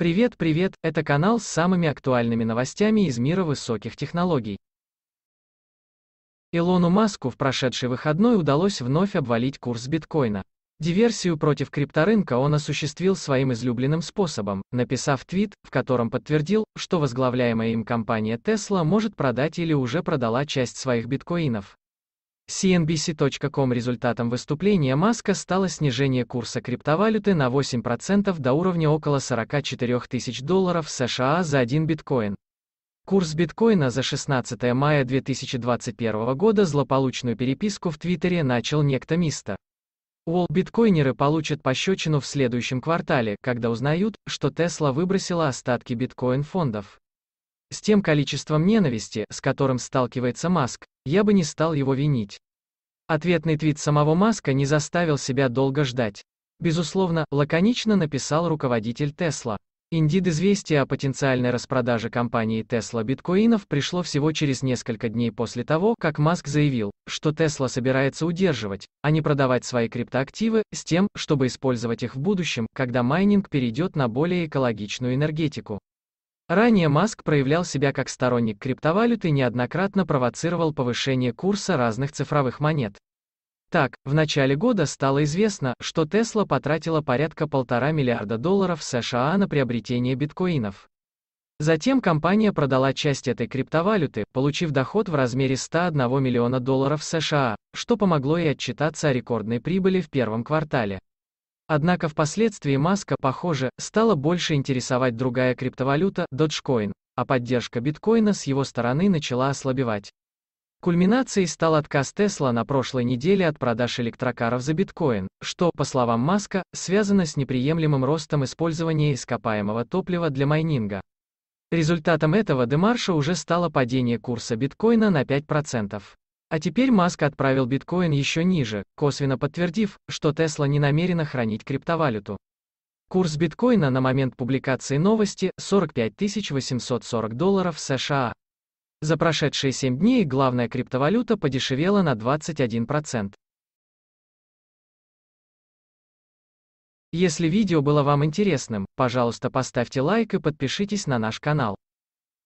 Привет, привет, это канал с самыми актуальными новостями из мира высоких технологий. Илону Маску в прошедший выходной удалось вновь обвалить курс биткоина. Диверсию против крипторынка он осуществил своим излюбленным способом, написав твит, в котором подтвердил, что возглавляемая им компания Tesla может продать или уже продала часть своих биткоинов. CNBC.com результатом выступления Маска стало снижение курса криптовалюты на 8% до уровня около 44 тысяч долларов США за один биткоин. Курс биткоина за 16 мая 2021 года злополучную переписку в Твиттере начал некто Миста. Уолл биткоинеры получат пощечину в следующем квартале, когда узнают, что Тесла выбросила остатки биткоин-фондов. С тем количеством ненависти, с которым сталкивается Маск, я бы не стал его винить. Ответный твит самого Маска не заставил себя долго ждать. Безусловно, лаконично написал руководитель Тесла. Индид известие о потенциальной распродаже компании Tesla биткоинов пришло всего через несколько дней после того, как Маск заявил, что Tesla собирается удерживать, а не продавать свои криптоактивы, с тем, чтобы использовать их в будущем, когда майнинг перейдет на более экологичную энергетику. Ранее Маск проявлял себя как сторонник криптовалют и неоднократно провоцировал повышение курса разных цифровых монет. Так, в начале года стало известно, что Тесла потратила порядка полтора миллиарда долларов США на приобретение биткоинов. Затем компания продала часть этой криптовалюты, получив доход в размере 101 миллиона долларов США, что помогло ей отчитаться о рекордной прибыли в первом квартале. Однако впоследствии Маска, похоже, стала больше интересовать другая криптовалюта, Dogecoin, а поддержка биткоина с его стороны начала ослабевать. Кульминацией стал отказ Тесла на прошлой неделе от продаж электрокаров за биткоин, что, по словам Маска, связано с неприемлемым ростом использования ископаемого топлива для майнинга. Результатом этого демарша уже стало падение курса биткоина на 5%. А теперь Маск отправил биткоин еще ниже, косвенно подтвердив, что Тесла не намерена хранить криптовалюту. Курс биткоина на момент публикации новости – 45 840 долларов США. За прошедшие 7 дней главная криптовалюта подешевела на 21%. Если видео было вам интересным, пожалуйста поставьте лайк и подпишитесь на наш канал.